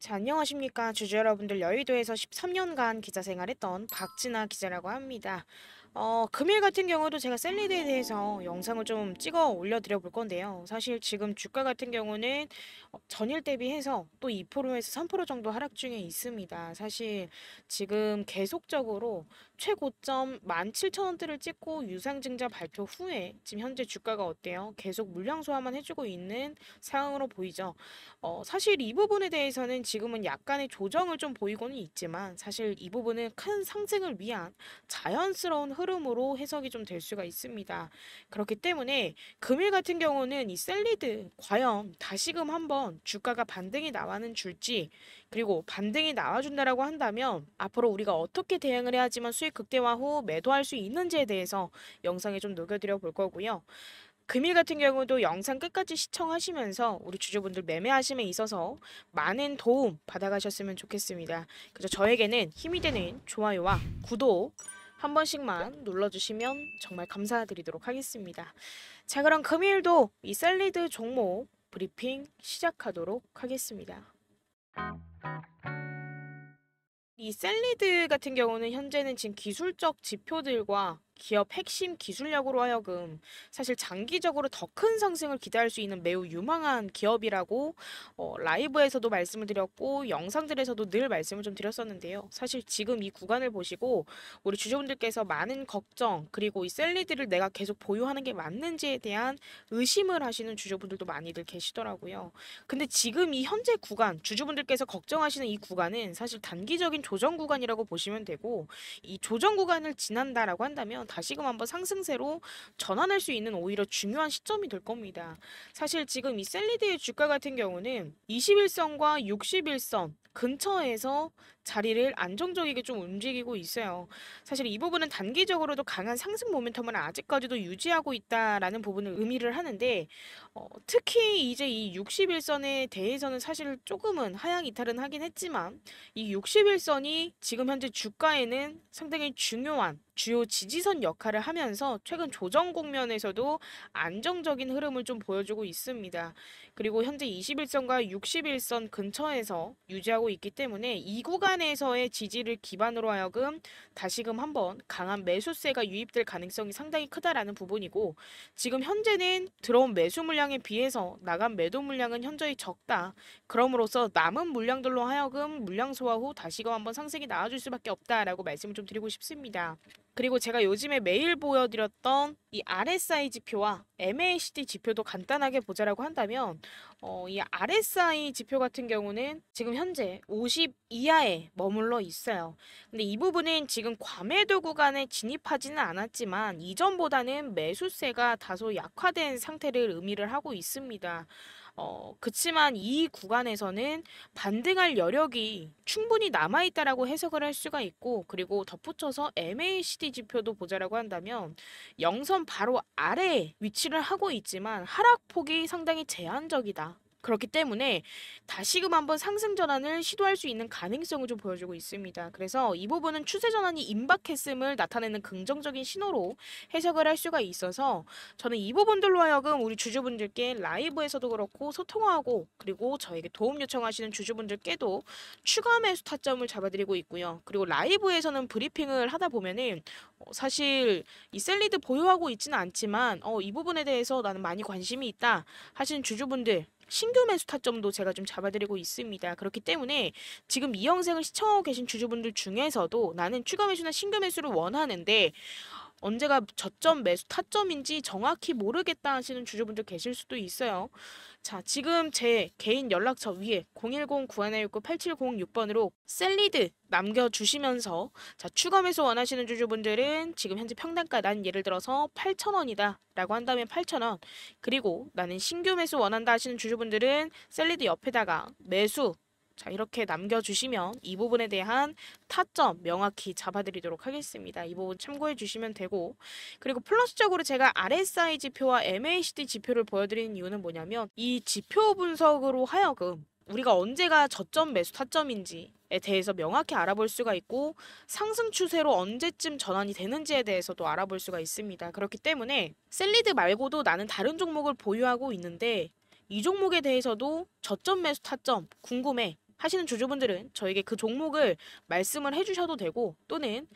자, 안녕하십니까. 주주 여러분들 여의도에서 13년간 기자 생활했던 박진아 기자라고 합니다. 어, 금일 같은 경우도 제가 셀리드에 대해서 영상을 좀 찍어 올려드려 볼 건데요. 사실 지금 주가 같은 경우는 어, 전일 대비해서 또 2%에서 3% 정도 하락 중에 있습니다. 사실 지금 계속적으로 최고점 17,000원대를 찍고 유상증자 발표 후에 지금 현재 주가가 어때요? 계속 물량 소화만 해주고 있는 상황으로 보이죠. 어, 사실 이 부분에 대해서는 지금은 약간의 조정을 좀 보이고는 있지만 사실 이 부분은 큰 상승을 위한 자연스러운 흐름으로 해석이 좀 될 수가 있습니다. 그렇기 때문에 금일 같은 경우는 이 셀리드 과연 다시금 한번 주가가 반등이 나와는 줄지 그리고 반등이 나와준다라고 한다면 앞으로 우리가 어떻게 대응을 해야지만 수익 수익 극대화 후 매도할 수 있는지에 대해서 영상에 좀 녹여드려 볼 거고요. 금일 같은 경우도 영상 끝까지 시청하시면서 우리 주주분들 매매하심에 있어서 많은 도움 받아가셨으면 좋겠습니다. 그래서 저에게는 힘이 되는 좋아요와 구독 한 번씩만 눌러주시면 정말 감사드리도록 하겠습니다. 자 그럼 금일도 이샐리드 종목 브리핑 시작하도록 하겠습니다. 이샐리드 같은 경우는 현재는 지금 기술적 지표들과 기업 핵심 기술력으로 하여금 사실 장기적으로 더 큰 상승을 기대할 수 있는 매우 유망한 기업이라고 어, 라이브에서도 말씀을 드렸고 영상들에서도 늘 말씀을 좀 드렸었는데요. 사실 지금 이 구간을 보시고 우리 주주분들께서 많은 걱정 그리고 이 셀리드를 내가 계속 보유하는 게 맞는지에 대한 의심을 하시는 주주분들도 많이들 계시더라고요. 근데 지금 이 현재 구간 주주분들께서 걱정하시는 이 구간은 사실 단기적인 조정 구간이라고 보시면 되고 이 조정 구간을 지난다라고 한다면 다시금 한번 상승세로 전환할 수 있는 오히려 중요한 시점이 될 겁니다. 사실 지금 이 셀리드의 주가 같은 경우는 21선과 61선 근처에서 자리를 안정적이게 좀 움직이고 있어요. 사실 이 부분은 단기적으로도 강한 상승 모멘텀을 아직까지도 유지하고 있다라는 부분을 의미를 하는데 어, 특히 이제 이 61선에 대해서는 사실 조금은 하향 이탈은 하긴 했지만 이 61선이 지금 현재 주가에는 상당히 중요한 주요 지지선 역할을 하면서 최근 조정 국면에서도 안정적인 흐름을 좀 보여주고 있습니다. 그리고 현재 21선과 61선 근처에서 유지하고 있기 때문에 이 구간에서의 지지를 기반으로 하여금 다시금 한번 강한 매수세가 유입될 가능성이 상당히 크다라는 부분이고 지금 현재는 들어온 매수 물량에 비해서 나간 매도 물량은 현저히 적다. 그럼으로써 남은 물량들로 하여금 물량 소화 후 다시금 한번 상승이 나와줄 수밖에 없다라고 말씀을 좀 드리고 싶습니다. 그리고 제가 요즘에 매일 보여드렸던 이 RSI 지표와 MACD 지표도 간단하게 보자라고 한다면 어, 이 RSI 지표 같은 경우는 지금 현재 50 이하에 머물러 있어요. 근데 이 부분은 지금 과매도 구간에 진입하지는 않았지만 이전보다는 매수세가 다소 약화된 상태를 의미를 하고 있습니다. 어, 그치만 이 구간에서는 반등할 여력이 충분히 남아있다라고 해석을 할 수가 있고 그리고 덧붙여서 MACD 지표도 보자라고 한다면 영선 바로 아래 위치를 하고 있지만 하락폭이 상당히 제한적이다. 그렇기 때문에 다시금 한번 상승 전환을 시도할 수 있는 가능성을 좀 보여주고 있습니다. 그래서 이 부분은 추세 전환이 임박했음을 나타내는 긍정적인 신호로 해석을 할 수가 있어서 저는 이 부분들로 하여금 우리 주주분들께 라이브에서도 그렇고 소통하고 그리고 저에게 도움 요청하시는 주주분들께도 추가 매수 타점을 잡아드리고 있고요. 그리고 라이브에서는 브리핑을 하다 보면은 어, 사실 이 셀리드 보유하고 있지는 않지만 어, 이 부분에 대해서 나는 많이 관심이 있다 하시는 주주분들 신규 매수 타점도 제가 좀 잡아드리고 있습니다. 그렇기 때문에 지금 이 영상을 시청하고 계신 주주분들 중에서도 나는 추가 매수나 신규 매수를 원하는데 언제가 저점 매수 타점인지 정확히 모르겠다 하시는 주주분들 계실 수도 있어요. 자, 지금 제 개인 연락처 위에 010-9169-8706번으로 셀리드 남겨주시면서 자, 추가 매수 원하시는 주주분들은 지금 현재 평단가 난 예를 들어서 8,000원이다 라고 한다면 8,000원 그리고 나는 신규 매수 원한다 하시는 주주분들은 셀리드 옆에다가 매수 자, 이렇게 남겨주시면 이 부분에 대한 타점 명확히 잡아드리도록 하겠습니다. 이 부분 참고해 주시면 되고 그리고 플러스적으로 제가 RSI 지표와 MACD 지표를 보여드리는 이유는 뭐냐면 이 지표 분석으로 하여금 우리가 언제가 저점 매수 타점인지에 대해서 명확히 알아볼 수가 있고 상승 추세로 언제쯤 전환이 되는지에 대해서도 알아볼 수가 있습니다. 그렇기 때문에 셀리드 말고도 나는 다른 종목을 보유하고 있는데 이 종목에 대해서도 저점 매수 타점 궁금해 하시는 주주분들은 저에게 그 종목을 말씀을 해주셔도 되고 또는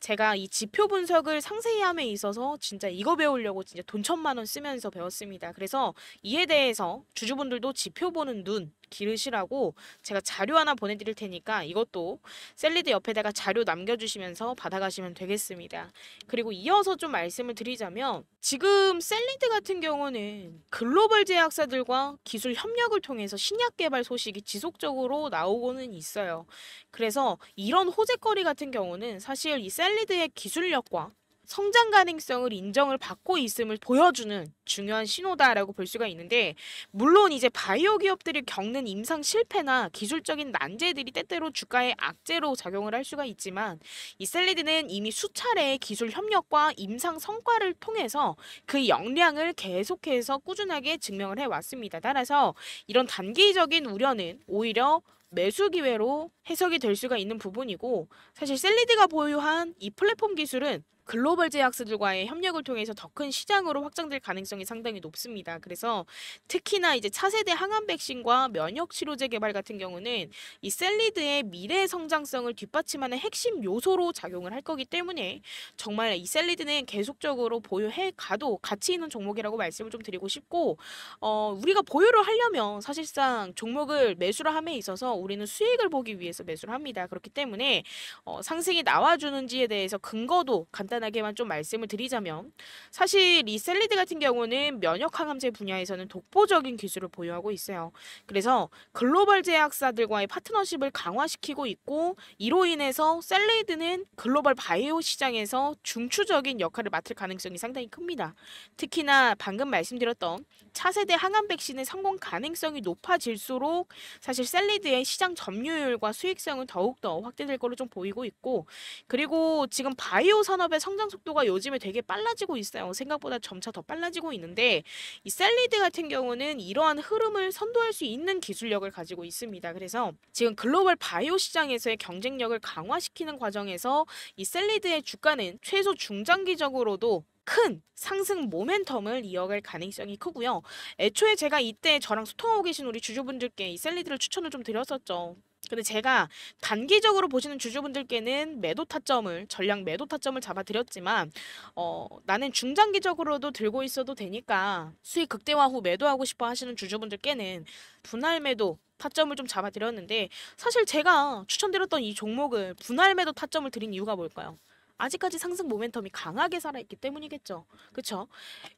제가 이 지표 분석을 상세히 함에 있어서 진짜 이거 배우려고 진짜 돈 천만 원 쓰면서 배웠습니다. 그래서 이에 대해서 주주분들도 지표 보는 눈 기르시라고 제가 자료 하나 보내드릴 테니까 이것도 샐리드 옆에다가 자료 남겨주시면서 받아가시면 되겠습니다. 그리고 이어서 좀 말씀을 드리자면 지금 샐리드 같은 경우는 글로벌 제약사들과 기술 협력을 통해서 신약 개발 소식이 지속적으로 나오고는 있어요. 그래서 이런 호재거리 같은 경우는 사실 이샐리드의 기술력과 성장 가능성을 인정을 받고 있음을 보여주는 중요한 신호다라고 볼 수가 있는데 물론 이제 바이오 기업들이 겪는 임상 실패나 기술적인 난제들이 때때로 주가의 악재로 작용을 할 수가 있지만 이 셀리드는 이미 수차례의 기술 협력과 임상 성과를 통해서 그 역량을 계속해서 꾸준하게 증명을 해왔습니다. 따라서 이런 단기적인 우려는 오히려 매수 기회로 해석이 될 수가 있는 부분이고 사실 셀리드가 보유한 이 플랫폼 기술은 글로벌 제약사들과의 협력을 통해서 더 큰 시장으로 확장될 가능성이 상당히 높습니다. 그래서 특히나 이제 차세대 항암 백신과 면역 치료제 개발 같은 경우는 이 셀리드의 미래 성장성을 뒷받침하는 핵심 요소로 작용을 할 거기 때문에 정말 이 셀리드는 계속적으로 보유해 가도 가치 있는 종목이라고 말씀을 좀 드리고 싶고 어 우리가 보유를 하려면 사실상 종목을 매수를 함에 있어서 우리는 수익을 보기 위해서 대해서 매수를 합니다. 그렇기 때문에 어, 상승이 나와주는지에 대해서 근거도 간단하게만 좀 말씀을 드리자면 사실 이 셀리드 같은 경우는 면역 항암제 분야에서는 독보적인 기술을 보유하고 있어요. 그래서 글로벌 제약사들과의 파트너십을 강화시키고 있고 이로 인해서 셀리드는 글로벌 바이오 시장에서 중추적인 역할을 맡을 가능성이 상당히 큽니다. 특히나 방금 말씀드렸던 차세대 항암 백신의 성공 가능성이 높아질수록 사실 셀리드의 시장 점유율과 수익 수익성은 더욱더 확대될 거로 좀 보이고 있고 그리고 지금 바이오 산업의 성장 속도가 요즘에 되게 빨라지고 있어요. 생각보다 점차 더 빨라지고 있는데 이 셀리드 같은 경우는 이러한 흐름을 선도할 수 있는 기술력을 가지고 있습니다. 그래서 지금 글로벌 바이오 시장에서의 경쟁력을 강화시키는 과정에서 이 셀리드의 주가는 최소 중장기적으로도 큰 상승 모멘텀을 이어갈 가능성이 크고요. 애초에 제가 이때 저랑 소통하고 계신 우리 주주분들께 이 셀리드를 추천을 좀 드렸었죠. 근데 제가 단기적으로 보시는 주주분들께는 매도 타점을 전량 매도 타점을 잡아드렸지만 어, 나는 중장기적으로도 들고 있어도 되니까 수익 극대화 후 매도하고 싶어 하시는 주주분들께는 분할 매도 타점을 좀 잡아드렸는데 사실 제가 추천드렸던 이 종목을 분할 매도 타점을 드린 이유가 뭘까요? 아직까지 상승 모멘텀이 강하게 살아있기 때문이겠죠. 그렇죠?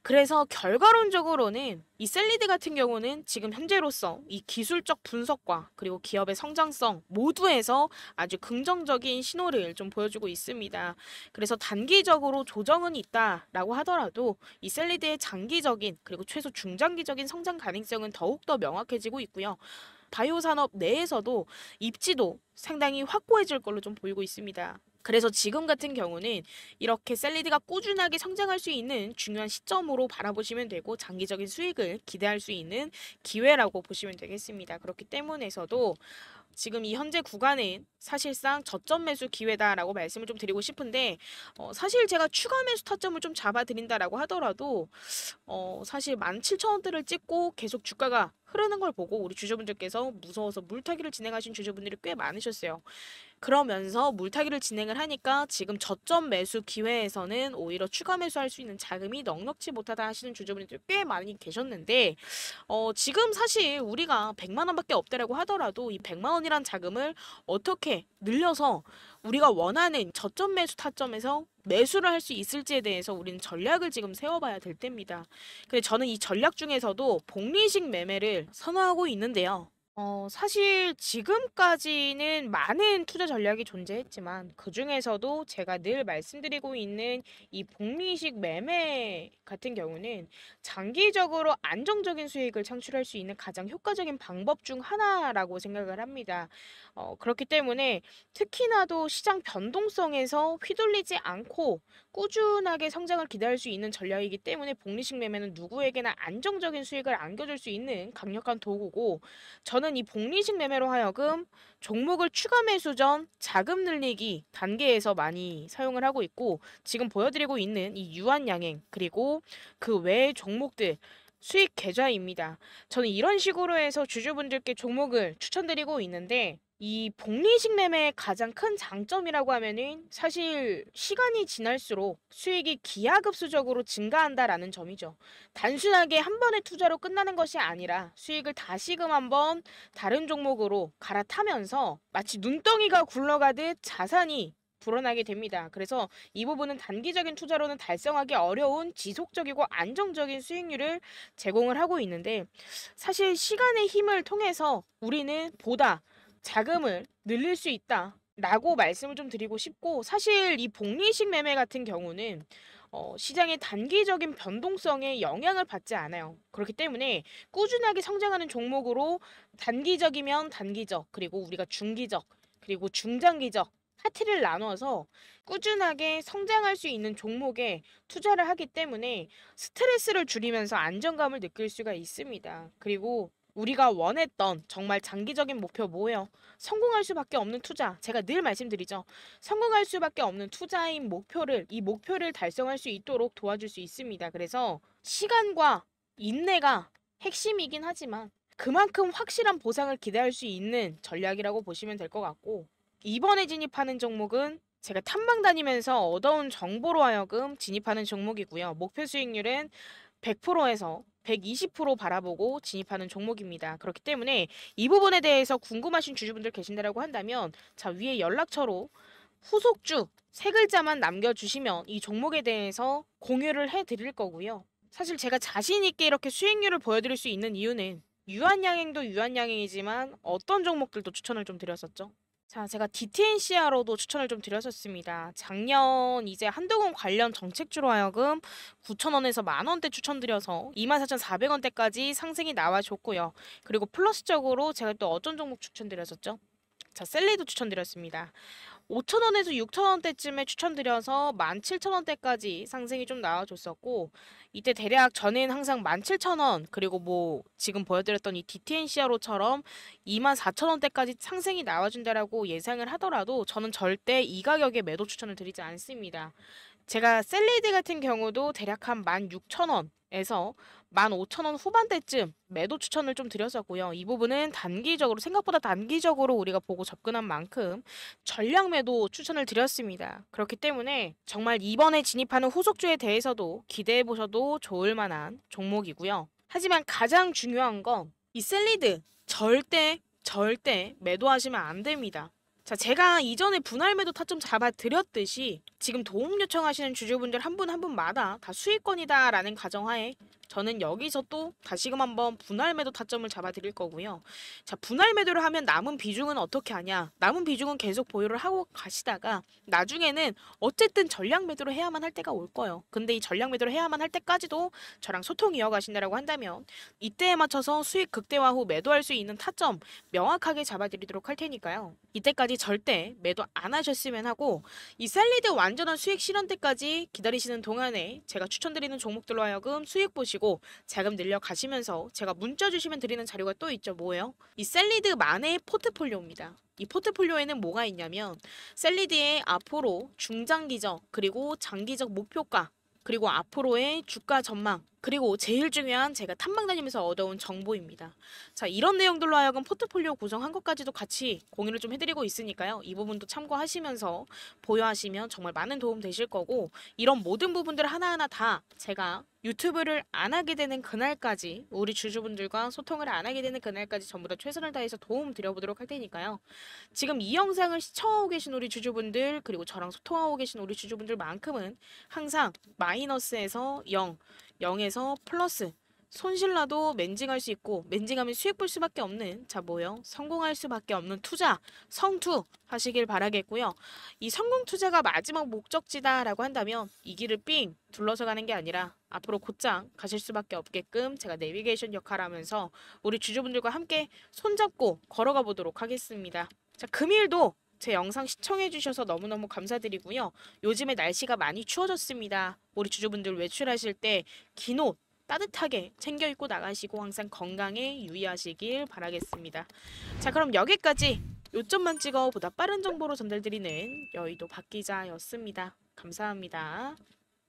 그래서 결과론적으로는 이 셀리드 같은 경우는 지금 현재로서 이 기술적 분석과 그리고 기업의 성장성 모두에서 아주 긍정적인 신호를 좀 보여주고 있습니다. 그래서 단기적으로 조정은 있다라고 하더라도 이 셀리드의 장기적인 그리고 최소 중장기적인 성장 가능성은 더욱더 명확해지고 있고요. 바이오 산업 내에서도 입지도 상당히 확고해질 걸로 좀 보이고 있습니다. 그래서 지금 같은 경우는 이렇게 샐리드가 꾸준하게 성장할 수 있는 중요한 시점으로 바라보시면 되고 장기적인 수익을 기대할 수 있는 기회라고 보시면 되겠습니다. 그렇기 때문에서도 지금 이 현재 구간은 사실상 저점 매수 기회다라고 말씀을 좀 드리고 싶은데 어, 사실 제가 추가 매수 타점을 좀 잡아드린다라고 하더라도 어, 사실 17,000원대를 찍고 계속 주가가 흐르는 걸 보고 우리 주주분들께서 무서워서 물타기를 진행하신 주주분들이 꽤 많으셨어요. 그러면서 물타기를 진행을 하니까 지금 저점 매수 기회에서는 오히려 추가 매수할 수 있는 자금이 넉넉지 못하다 하시는 주주분들이 꽤 많이 계셨는데 어, 지금 사실 우리가 100만 원밖에 없다라고 하더라도 이 100만 원이란 자금을 어떻게 늘려서 우리가 원하는 저점 매수 타점에서 매수를 할 수 있을지에 대해서 우리는 전략을 지금 세워봐야 될 때입니다. 근데 저는 이 전략 중에서도 복리식 매매를 선호하고 있는데요. 어 사실 지금까지는 많은 투자 전략이 존재했지만 그중에서도 제가 늘 말씀드리고 있는 이 복리식 매매 같은 경우는 장기적으로 안정적인 수익을 창출할 수 있는 가장 효과적인 방법 중 하나라고 생각을 합니다. 어, 그렇기 때문에 특히나도 시장 변동성에서 휘둘리지 않고 꾸준하게 성장을 기대할 수 있는 전략이기 때문에 복리식 매매는 누구에게나 안정적인 수익을 안겨줄 수 있는 강력한 도구고 저는 이 복리식 매매로 하여금 종목을 추가 매수 전 자금 늘리기 단계에서 많이 사용을 하고 있고 지금 보여드리고 있는 이 유한 양행 그리고 그 외의 종목들 수익 계좌입니다. 저는 이런 식으로 해서 주주분들께 종목을 추천드리고 있는데 이 복리식 매매의 가장 큰 장점이라고 하면은 사실 시간이 지날수록 수익이 기하급수적으로 증가한다라는 점이죠. 단순하게 한 번의 투자로 끝나는 것이 아니라 수익을 다시금 한 번 다른 종목으로 갈아타면서 마치 눈덩이가 굴러가듯 자산이 불어나게 됩니다. 그래서 이 부분은 단기적인 투자로는 달성하기 어려운 지속적이고 안정적인 수익률을 제공을 하고 있는데 사실 시간의 힘을 통해서 우리는 보다 자금을 늘릴 수 있다. 라고 말씀을 좀 드리고 싶고 사실 이 복리식 매매 같은 경우는 어, 시장의 단기적인 변동성에 영향을 받지 않아요. 그렇기 때문에 꾸준하게 성장하는 종목으로 단기적이면 단기적 그리고 우리가 중기적 그리고 중장기적 파트를 나눠서 꾸준하게 성장할 수 있는 종목에 투자를 하기 때문에 스트레스를 줄이면서 안정감을 느낄 수가 있습니다. 그리고 우리가 원했던 정말 장기적인 목표 뭐예요? 성공할 수밖에 없는 투자 제가 늘 말씀드리죠 성공할 수밖에 없는 투자인 목표를 이 목표를 달성할 수 있도록 도와줄 수 있습니다 그래서 시간과 인내가 핵심이긴 하지만 그만큼 확실한 보상을 기대할 수 있는 전략이라고 보시면 될 것 같고 이번에 진입하는 종목은 제가 탐방 다니면서 얻어온 정보로 하여금 진입하는 종목이고요 목표 수익률은 100%에서 120% 바라보고 진입하는 종목입니다. 그렇기 때문에 이 부분에 대해서 궁금하신 주주분들 계신다라고 한다면 자 위에 연락처로 후속주 세 글자만 남겨주시면 이 종목에 대해서 공유를 해드릴 거고요. 사실 제가 자신 있게 이렇게 수익률을 보여드릴 수 있는 이유는 유한양행도 유한양행이지만 어떤 종목들도 추천을 좀 드렸었죠. 자, 제가 디테인 시야로도 추천을 좀 드렸었습니다. 작년 이제 한동훈 관련 정책주로 하여금 9,000원에서 만원대 추천드려서 24,400원대까지 상승이 나와줬고요. 그리고 플러스적으로 제가 또 어떤 종목 추천드렸었죠? 자, 셀리도 추천드렸습니다. 5,000원에서 6,000원대쯤에 추천드려서 17,000원대까지 상승이 좀 나와줬었고 이때 대략 저는 항상 17,000원 그리고 뭐 지금 보여드렸던 이 DTNCRO처럼 24,000원대까지 상승이 나와준다라고 예상을 하더라도 저는 절대 이 가격에 매도 추천을 드리지 않습니다. 제가 셀레이드 같은 경우도 대략 한 16,000원에서 15,000원 후반대쯤 매도 추천을 좀 드렸었고요. 이 부분은 단기적으로 생각보다 단기적으로 우리가 보고 접근한 만큼 전량 매도 추천을 드렸습니다. 그렇기 때문에 정말 이번에 진입하는 후속주에 대해서도 기대해 보셔도 좋을 만한 종목이고요. 하지만 가장 중요한 건 이 셀리드 절대 절대 매도하시면 안 됩니다. 자, 제가 이전에 분할 매도 타점 잡아드렸듯이 지금 도움 요청하시는 주주분들 한 분 한 분마다 다 수익권이다라는 가정하에 저는 여기서 또 다시금 한번 분할 매도 타점을 잡아드릴 거고요. 자, 분할 매도를 하면 남은 비중은 어떻게 하냐? 남은 비중은 계속 보유를 하고 가시다가 나중에는 어쨌든 전략 매도를 해야만 할 때가 올 거예요. 근데 이 전략 매도를 해야만 할 때까지도 저랑 소통 이어가신다라고 한다면 이때에 맞춰서 수익 극대화 후 매도할 수 있는 타점 명확하게 잡아드리도록 할 테니까요. 이때까지 절대 매도 안 하셨으면 하고 이 셀리드 완전한 수익 실현 때까지 기다리시는 동안에 제가 추천드리는 종목들로 하여금 수익 보시고 자금 늘려 가시면서 제가 문자 주시면 드리는 자료가 또 있죠. 뭐예요? 이 셀리드만의 포트폴리오입니다. 이 포트폴리오에는 뭐가 있냐면 셀리드의 앞으로 중장기적 그리고 장기적 목표가 그리고 앞으로의 주가 전망 그리고 제일 중요한 제가 탐방 다니면서 얻어온 정보입니다. 자, 이런 내용들로 하여금 포트폴리오 구성한 것까지도 같이 공유를 좀 해드리고 있으니까요. 이 부분도 참고하시면서 보유하시면 정말 많은 도움 되실 거고 이런 모든 부분들 하나하나 다 제가 유튜브를 안 하게 되는 그날까지 우리 주주분들과 소통을 안 하게 되는 그날까지 전부 다 최선을 다해서 도움 드려보도록 할 테니까요. 지금 이 영상을 시청하고 계신 우리 주주분들 그리고 저랑 소통하고 계신 우리 주주분들만큼은 항상 마이너스에서 0 0에서 플러스 손실나도 멘징할수 있고 멘징하면 수익 볼 수밖에 없는 자 뭐요 성공할 수밖에 없는 투자 성투 하시길 바라겠고요 이 성공 투자가 마지막 목적지다라고 한다면 이 길을 삥 둘러서 가는 게 아니라 앞으로 곧장 가실 수밖에 없게끔 제가 내비게이션 역할하면서 우리 주주분들과 함께 손잡고 걸어가 보도록 하겠습니다 자 금일도 제 영상 시청해주셔서 너무너무 감사드리고요. 요즘에 날씨가 많이 추워졌습니다. 우리 주주분들 외출하실 때 긴 옷 따뜻하게 챙겨 입고 나가시고 항상 건강에 유의하시길 바라겠습니다. 자 그럼 여기까지 요점만 찍어 보다 빠른 정보로 전달드리는 여의도 박기자였습니다. 감사합니다.